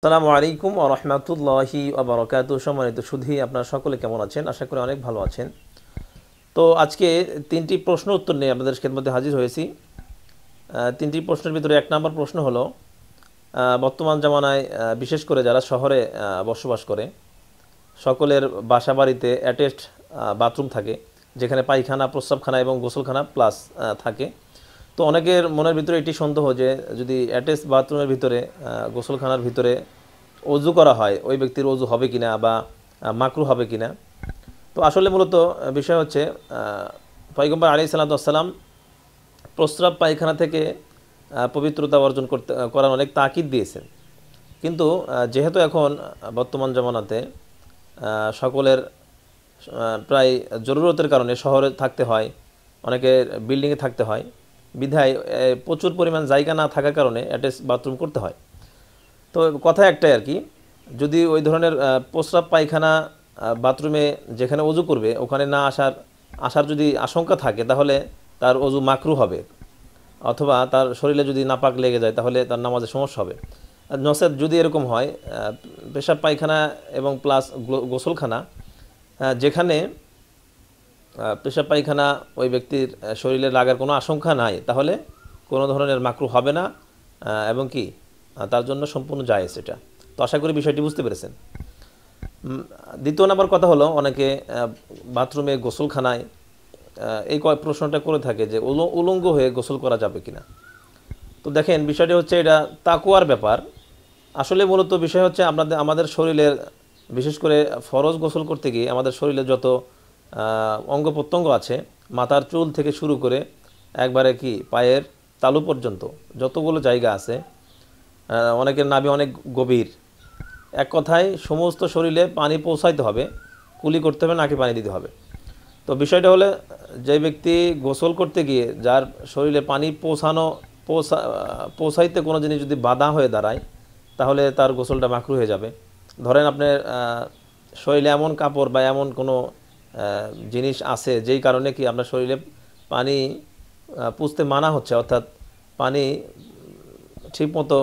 আসসালামু আলাইকুম রহমাতুল্লাহি আবরকাত সম্মানিত সুধী আপনারা সকলে কেমন আছেন আশা করি অনেক ভালো আছেন তো আজকে তিনটি প্রশ্ন উত্তর নিয়ে আপনাদের মধ্যে হাজির হয়েছি তিনটি প্রশ্নের ভিতরে এক নম্বর প্রশ্ন হলো বর্তমান জামানায় বিশেষ করে যারা শহরে বসবাস করে সকলের বাসা বাড়িতে অ্যাটেস্ট বাথরুম থাকে যেখানে পায়খানা প্রস্রাবখানা এবং গোসলখানা প্লাস থাকে তো অনেকের মনের ভিতরে এটি সন্দেহ যে যদি অ্যাটেস বাথরুমের ভিতরে গোসলখানার ভিতরে অজু করা হয় ওই ব্যক্তির অজু হবে কিনা বা মাকরু হবে কিনা তো আসলে মূলত বিষয় হচ্ছে পাইগম্বর আলী সালাতাম প্রস্রাব পায়খানা থেকে পবিত্রতা অর্জন করতে করার অনেক তাকিদ দিয়েছেন কিন্তু যেহেতু এখন বর্তমান জমানাতে সকলের প্রায় জরুরতের কারণে শহরে থাকতে হয় অনেকের বিল্ডিংয়ে থাকতে হয় বিধায় প্রচুর পরিমাণ জায়গা না থাকার কারণে অ্যাটাচ বাথরুম করতে হয় তো কথা একটাই আর কি যদি ওই ধরনের প্রস্রাব পায়খানা বাথরুমে যেখানে অজু করবে ওখানে না আসার আসার যদি আশঙ্কা থাকে তাহলে তার অজু মাকরু হবে অথবা তার শরীরে যদি নাপাক লেগে যায় তাহলে তার নামাজে সমস্যা হবে নসেদ যদি এরকম হয় পেশাব পায়খানা এবং প্লাস গোসলখানা যেখানে পেশা পায়খানা ওই ব্যক্তির শরীরে লাগার কোনো আশঙ্কা নাই তাহলে কোনো ধরনের মাকরু হবে না এবং কি তার জন্য সম্পূর্ণ যায় সেটা তো আশা করি বিষয়টি বুঝতে পেরেছেন দ্বিতীয় নাম্বার কথা হলো অনেকে বাথরুমে গোসলখানায় এই কয় প্রশ্নটা করে থাকে যে উলঙ্গ হয়ে গোসল করা যাবে কিনা তো দেখেন বিষয়টি হচ্ছে এটা তাকুয়ার ব্যাপার আসলে মূলত বিষয় হচ্ছে আপনাদের আমাদের শরীরের বিশেষ করে ফরজ গোসল করতে গিয়ে আমাদের শরীরে যত অঙ্গ প্রত্যঙ্গ আছে মাথার চুল থেকে শুরু করে একবারে কি পায়ের তালু পর্যন্ত যতগুলো জায়গা আছে অনেকের নাভি অনেক গভীর এক কথায় সমস্ত শরীরে পানি পৌঁছাইতে হবে কুলি করতে হবে নাকি পানি দিতে হবে তো বিষয়টা হলে যে ব্যক্তি গোসল করতে গিয়ে যার শরীরে পানি পৌঁছানো পৌঁছা পৌঁছাইতে কোনো জিনিস যদি বাধা হয়ে দাঁড়ায় তাহলে তার গোসলটা মাকরু হয়ে যাবে ধরেন আপনার শরীরে এমন কাপড় বা এমন কোনো জিনিস আছে যেই কারণে কি আপনার শরীরে পানি পুষতে মানা হচ্ছে অর্থাৎ পানি ঠিকমতো